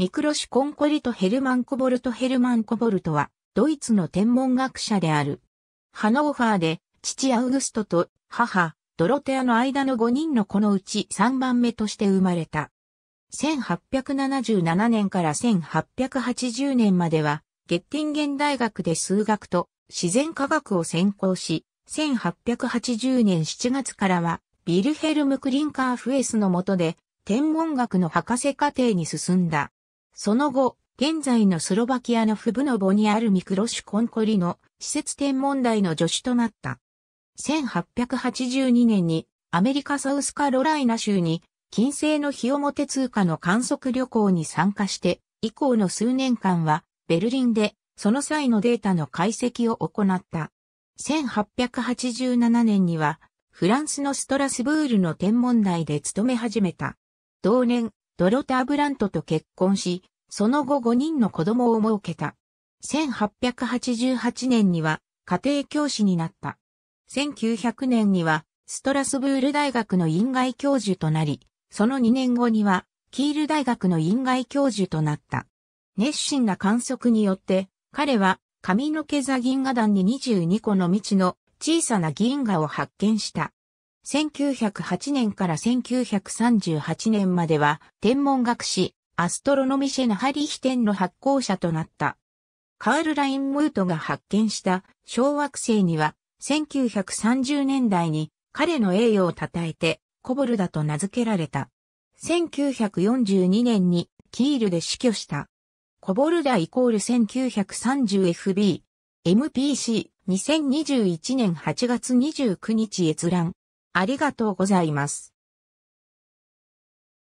ミクロシュ・コンコリト・ヘルマン・コボルト・ヘルマン・コボルトは、ドイツの天文学者である。ハノーファーで、父アウグストと母、ドロテアの間の5人の子のうち3番目として生まれた。1877年から1880年までは、ゲッティンゲン大学で数学と自然科学を専攻し、1880年7月からは、ビルヘルム・クリンカー・フエスの下で、天文学の博士課程に進んだ。その後、現在のスロバキアのフブノボにあるミクロシュ・コンコリの施設天文台の助手となった。1882年にアメリカサウスカロライナ州に金星の日表通貨の観測旅行に参加して以降の数年間はベルリンでその際のデータの解析を行った。1887年にはフランスのストラスブールの天文台で勤め始めた。同年、ドロター・ブラントと結婚し、その後5人の子供を設けた。1888年には家庭教師になった。1900年にはストラスブール大学の院外教授となり、その2年後にはキール大学の院外教授となった。熱心な観測によって、彼は髪の毛座銀河団に22個の未知の小さな銀河を発見した。1908年から1938年までは天文学誌アストロノミシェのハリヒテンの発行者となった。カール・ライン・ムートが発見した小惑星には1930年代に彼の栄誉を称えてコボルダと名付けられた。1942年にキールで死去した。コボルダイコール 1930FB MPC2021 年8月29日閲覧ありがとうございます。